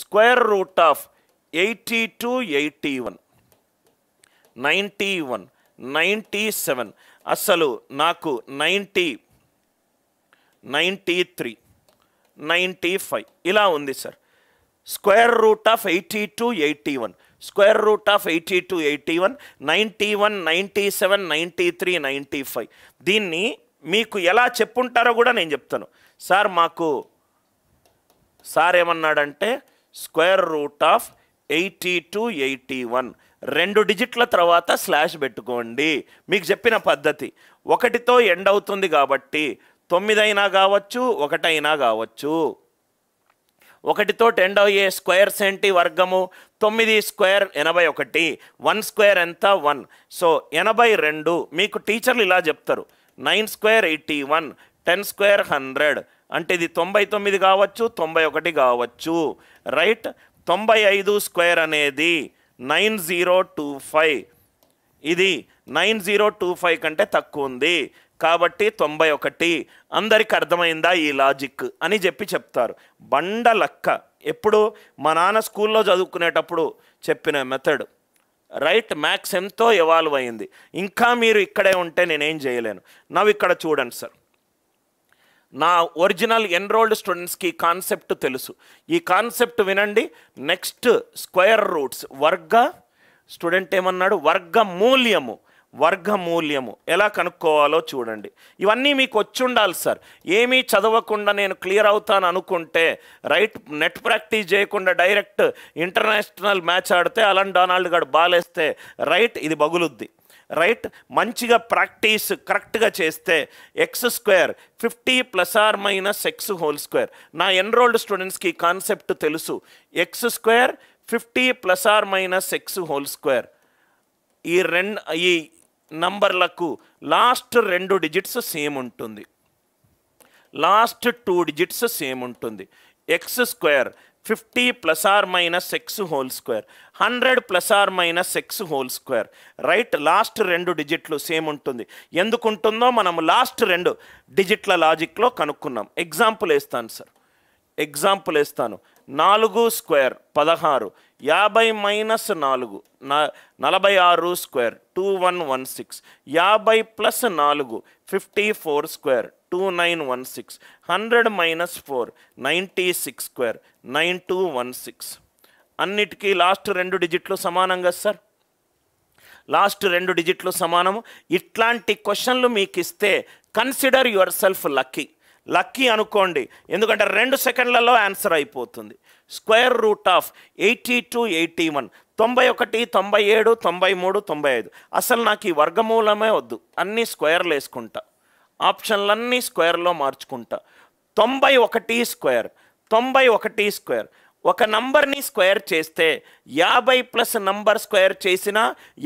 square root of eighty two eighty one ninety one ninety seven అసలు నాకు ninety ninety three ninety five ఇలా ఉంది sir square root of eighty two eighty one square root of eighty two eighty one ninety one ninety seven ninety three ninety five దీన్ని మీకు ఎలా చెప్పుంటారో కూడా నేను చెప్తాను సార్ మాకు సార్ ఏమన్నాడంటే square root of eighty two eighty one రెండు డిజిట్ల తర్వాత స్లాష్ పెట్టుకోండి మీకు చెప్పిన పద్ధతి ఒకటితో ఎండ్ అవుతుంది కాబట్టి తొమ్మిదైనా కావచ్చు ఒకటైనా కావచ్చు ఒకటితో ఎండ్ అయ్యే స్క్వేర్స్ ఏంటి వర్గము తొమ్మిది స్క్వేర్ ఎనభై ఒకటి వన్ స్క్వేర్ ఎంత వన్ సో ఎనభై రెండు మీకు టీచర్లు ఇలా చెప్తారు nine square eighty one ten square hundred అంటే ఇది తొంభై తొమ్మిది కావచ్చు తొంభై ఒకటి కావచ్చు రైట్ తొంభై ఐదు స్క్వేర్ అనేది నైన్ జీరో టూ ఫైవ్ ఇది నైన్ జీరో టూ ఫైవ్ కంటే తక్కువ ఉంది కాబట్టి తొంభై ఒకటి అందరికి అర్థమైందా ఈ లాజిక్ అని చెప్పి చెప్తారు బండ లక్క ఎప్పుడు మా నాన్న స్కూల్లో చదువుకునేటప్పుడు చెప్పిన మెథడ్ రైట్ మ్యాథ్స్ ఎంతో ఎవాల్వ్ అయింది ఇంకా మీరు ఇక్కడే ఉంటే నేనేం చేయలేను నవ్వు ఇక్కడ చూడండి సార్ నా ఒరిజినల్ ఎన్రోల్డ్ స్టూడెంట్స్కి కాన్సెప్ట్ తెలుసు ఈ కాన్సెప్ట్ వినండి నెక్స్ట్ స్క్వేర్ రూట్స్ వర్గ స్టూడెంట్ ఏమన్నాడు వర్గ మూల్యము వర్గ మూల్యము ఎలా కనుక్కోవాలో చూడండి ఇవన్నీ మీకు ఉండాలి సార్ ఏమీ చదవకుండా నేను క్లియర్ అవుతాను అనుకుంటే రైట్ నెట్ ప్రాక్టీస్ చేయకుండా డైరెక్ట్ ఇంటర్నేషనల్ మ్యాచ్ ఆడితే అలన్ డొనాల్డ్ గారు బాలేస్తే రైట్ ఇది బగులుద్ది రైట్ మంచిగా ప్రాక్టీస్ కరెక్ట్గా చేస్తే x square fifty plus or minus x whole square నా ఎన్రోల్డ్ స్టూడెంట్స్కి కాన్సెప్ట్ తెలుసు x square fifty plus or minus x whole square ఈ రెండు ఈ నంబర్లకు లాస్ట్ రెండు డిజిట్స్ సేమ్ ఉంటుంది లాస్ట్ టూ డిజిట్స్ సేమ్ ఉంటుంది x square fifty plus or minus x whole square hundred plus or minus x whole square right last రెండు డిజిట్లు same ఉంటుంది ఎందుకుంటుందో మనం లాస్ట్ రెండు డిజిట్ల లాజిక్లో కనుక్కున్నాం ఎగ్జాంపుల్ వేస్తాను సార్ ఎగ్జాంపుల్ వేస్తాను నాలుగు స్క్వేర్ పదహారు యాభై మైనస్ నాలుగు నలభై ఆరు square two one one six యాభై ప్లస్ నాలుగు fifty four square two nine one six hundred minus four ninety six square nine two one six అన్నిటికీ లాస్ట్ రెండు డిజిట్లు సమానంగా సార్ లాస్ట్ రెండు డిజిట్లు సమానము ఇట్లాంటి క్వశ్చన్లు మీకు ఇస్తే consider yourself lucky lucky అనుకోండి ఎందుకంటే రెండు సెకండ్లలో ఆన్సర్ అయిపోతుంది square root of eighty two eighty one తొంభై ఒకటి తొంభై ఏడు తొంభై మూడు తొంభై ఐదు అసలు నాకు ఈ వర్గమూలమే వద్దు అన్నీ స్క్వేర్లు వేసుకుంటా ఆప్షన్లన్నీ స్క్వేర్లో మార్చుకుంటా తొంభై ఒకటి స్క్వేర్ తొంభై ఒకటి స్క్వేర్ ఒక నంబర్ని స్క్వేర్ చేస్తే యాభై ప్లస్ నంబర్ స్క్వేర్ చేసిన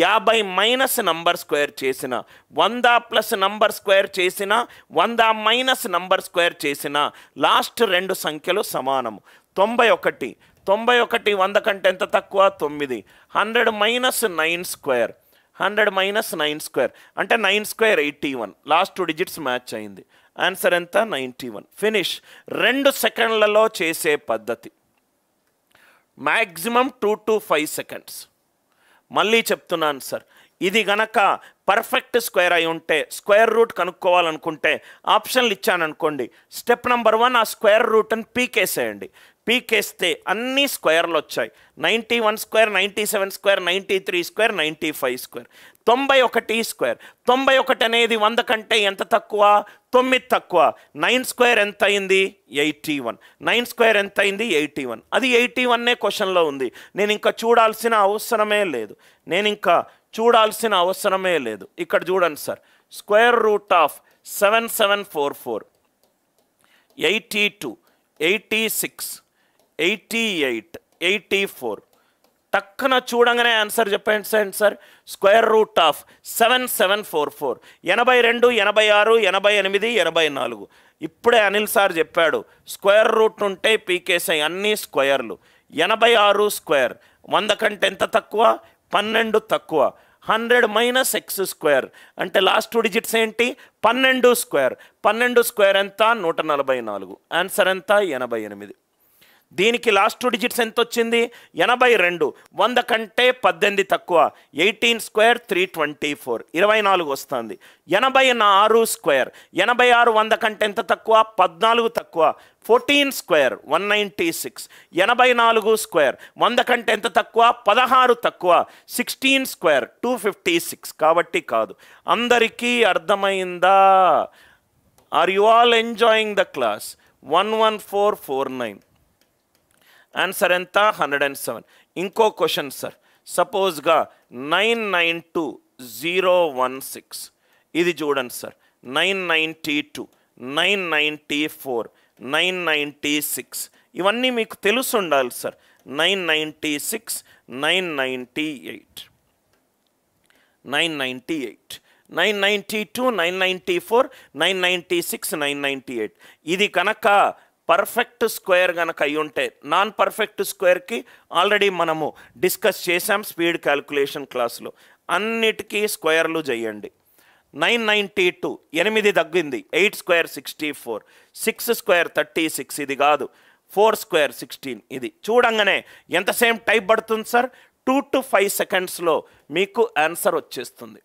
యాభై మైనస్ నంబర్ స్క్వేర్ చేసిన వంద ప్లస్ నంబర్ స్క్వేర్ చేసిన వంద మైనస్ నంబర్ స్క్వేర్ చేసిన లాస్ట్ రెండు సంఖ్యలు సమానము తొంభై ఒకటి తొంభై ఒకటి వంద కంటే ఎంత తక్కువ తొమ్మిది hundred minus nine square hundred minus nine square అంటే nine square eighty one last two digits match అయింది ఆన్సర్ ఎంత నైంటీ వన్ ఫినిష్ రెండు సెకండ్లలో చేసే పద్ధతి maximum two to five seconds మళ్ళీ చెప్తున్నాను సార్ ఇది గనక పర్ఫెక్ట్ స్క్వేర్ అయి ఉంటే స్క్వేర్ రూట్ కనుక్కోవాలనుకుంటే ఆప్షన్లు ఇచ్చాననుకోండి స్టెప్ నెంబర్ వన్ ఆ స్క్వేర్ రూట్ని పీకేసేయండి పీకేస్తే అన్ని స్క్వేర్లు వచ్చాయి ninety one square ninety seven square ninety three square ninety five square తొంభై ఒకటి స్క్వేర్ తొంభై ఒకటి అనేది వంద కంటే ఎంత తక్కువ తొమ్మిది తక్కువ నైన్ స్క్వేర్ ఎంత అయింది ఎయిటీ వన్ నైన్ స్క్వేర్ ఎంత అయింది ఎయిటీ వన్ అది ఎయిటీ వన్నే క్వశ్చన్లో ఉంది నేను ఇంకా చూడాల్సిన అవసరమే లేదు నేను ఇంకా చూడాల్సిన అవసరమే లేదు ఇక్కడ చూడండి sir square root of seven seven four four eighty two eighty six eighty eight eighty four టక్కన చూడంగానే ఆన్సర్ చెప్పండి sir square root of seven seven four four ఎనభై రెండు ఎనభై ఆరు ఎనభై ఎనిమిది ఎనభై నాలుగు ఇప్పుడే అనిల్ సార్ చెప్పాడు స్క్వేర్ రూట్ ఉంటే పీకేసై అన్నీ స్క్వేర్లు ఎనభై ఆరు స్క్వేర్ వంద కంటే ఎంత తక్కువ పన్నెండు తక్కువ హండ్రెడ్ మైనస్ ఎక్స్ స్క్వేర్ అంటే లాస్ట్ టూ డిజిట్స్ ఏంటి పన్నెండు స్క్వేర్ పన్నెండు స్క్వేర్ ఎంత నూట నలభై నాలుగు ఆన్సర్ ఎంత ఎనభై ఎనిమిది దీనికి లాస్ట్ టూ డిజిట్స్ ఎంత వచ్చింది ఎనభై రెండు వంద కంటే పద్దెనిమిది తక్కువ eighteen square three twenty four ఇరవై నాలుగు వస్తుంది ఎనభై ఆరు స్క్వేర్ ఎనభై ఆరు వంద కంటే ఎంత తక్కువ పద్నాలుగు తక్కువ fourteen square one ninety six ఎనభై నాలుగు స్క్వేర్ వంద కంటే ఎంత తక్కువ పదహారు తక్కువ sixteen square two fifty six కాబట్టి కాదు అందరికీ అర్థమైందా are you all enjoying the class one one four four nine answer ఎంత హండ్రెడ్ అండ్ సెవెన్ ఇంకో క్వశ్చన్ సార్ సపోజ్గా nine nine two zero one six ఇది చూడండి sir nine ninety two nine ninety four nine ninety six ఇవన్నీ మీకు తెలుసు ఉండాలి sir nine ninety six nine ninety eight nine ninety eight nine ninety two nine ninety four nine ninety six nine ninety eight ఇది కనుక perfect square కనుక అయి ఉంటే non perfect స్క్వేర్కి ఆల్రెడీ మనము డిస్కస్ చేసాం స్పీడ్ క్యాల్కులేషన్ క్లాస్లో అన్నిటికీ స్క్వేర్లు చేయండి నైన్ నైంటీ టూ ఎనిమిది తగ్గింది eight square sixty four six square thirty six ఇది కాదు ఫోర్ స్క్వేర్ సిక్స్టీన్ ఇది చూడంగానే సేమ్ టైప్ పడుతుంది సార్ టూ టు ఫైవ్ సెకండ్స్లో మీకు ఆన్సర్ వచ్చేస్తుంది